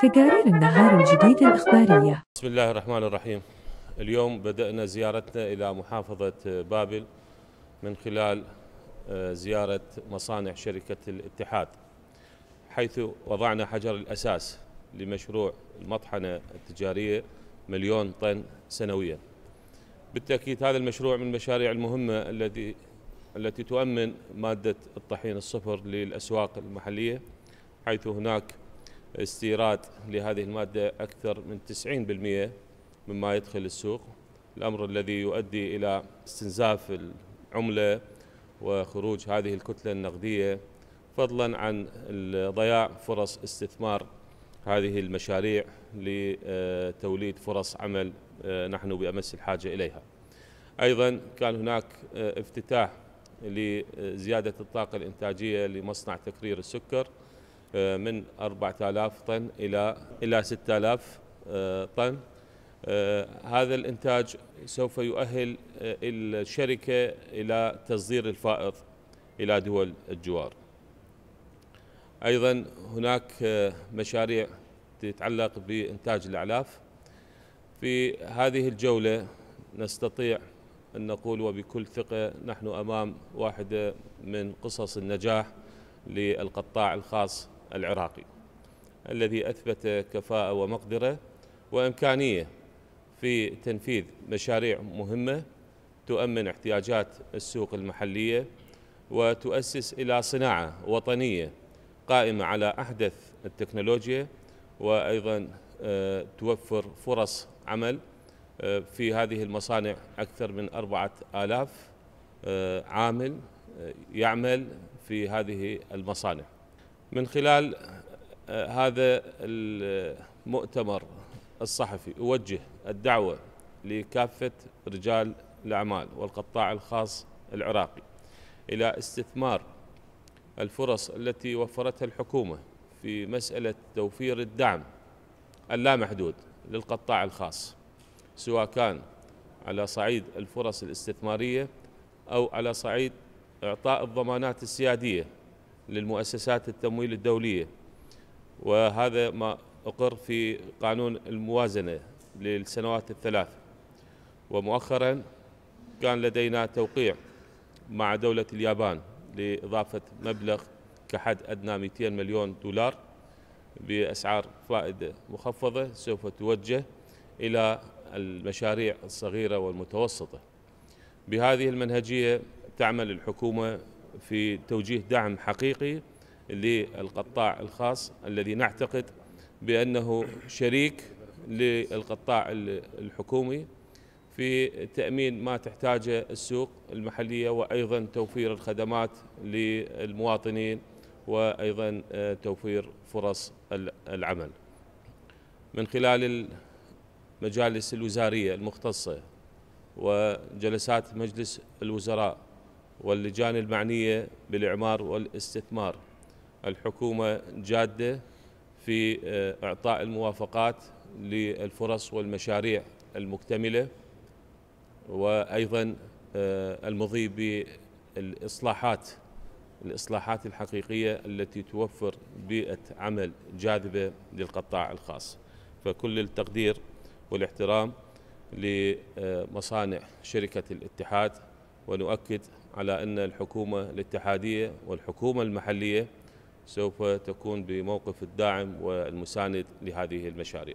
تقارير النهار الجديد الإخبارية بسم الله الرحمن الرحيم اليوم بدأنا زيارتنا إلى محافظة بابل من خلال آه، زيارة مصانع شركة الاتحاد حيث وضعنا حجر الأساس لمشروع المطحنة التجارية مليون طن سنويا بالتأكيد هذا المشروع من المشاريع المهمة التي التي تؤمن مادة الطحين الصفر للأسواق المحلية حيث هناك استيراد لهذه المادة أكثر من 90% مما يدخل السوق الأمر الذي يؤدي إلى استنزاف العملة وخروج هذه الكتلة النقدية فضلا عن ضياع فرص استثمار هذه المشاريع لتوليد فرص عمل آه، نحن بأمس الحاجة إليها أيضا كان هناك آه، افتتاح لزيادة الطاقة الإنتاجية لمصنع تكرير السكر آه، من 4000 طن الى الى 6000 آه، طن آه، هذا الانتاج سوف يؤهل الشركه الى تصدير الفائض الى دول الجوار ايضا هناك مشاريع تتعلق بانتاج الاعلاف في هذه الجوله نستطيع ان نقول وبكل ثقه نحن امام واحده من قصص النجاح للقطاع الخاص العراقي الذي أثبت كفاءة ومقدرة وإمكانية في تنفيذ مشاريع مهمة تؤمن احتياجات السوق المحلية وتؤسس إلى صناعة وطنية قائمة على أحدث التكنولوجيا وأيضا آه، توفر فرص عمل آه، في هذه المصانع أكثر من أربعة آلاف آه، عامل يعمل في هذه المصانع من خلال آه، هذا المؤتمر الصحفي أوجه الدعوة لكافة رجال الأعمال والقطاع الخاص العراقي إلى استثمار الفرص التي وفرتها الحكومة في مسألة توفير الدعم اللامحدود للقطاع الخاص سواء كان على صعيد الفرص الاستثمارية أو على صعيد إعطاء الضمانات السيادية للمؤسسات التمويل الدولية وهذا ما أقر في قانون الموازنة للسنوات الثلاث ومؤخرا كان لدينا توقيع مع دولة اليابان لإضافة مبلغ كحد أدنى 200 مليون دولار بأسعار فائدة مخفضة سوف توجه إلى المشاريع الصغيرة والمتوسطة بهذه المنهجية تعمل الحكومة في توجيه دعم حقيقي للقطاع الخاص الذي نعتقد بأنه شريك للقطاع الحكومي في تأمين ما تحتاجه السوق المحلية وأيضا توفير الخدمات للمواطنين وأيضا آه، توفير فرص العمل من خلال المجالس الوزارية المختصة وجلسات مجلس الوزراء واللجان المعنية بالإعمار والاستثمار الحكومة جادة في آه، إعطاء الموافقات للفرص والمشاريع المكتملة وأيضا آه، المضي بالإصلاحات الإصلاحات الحقيقية التي توفر بيئة عمل جاذبة للقطاع الخاص فكل التقدير والاحترام لمصانع شركة الاتحاد ونؤكد على أن الحكومة الاتحادية والحكومة المحلية سوف تكون بموقف الداعم والمساند لهذه المشاريع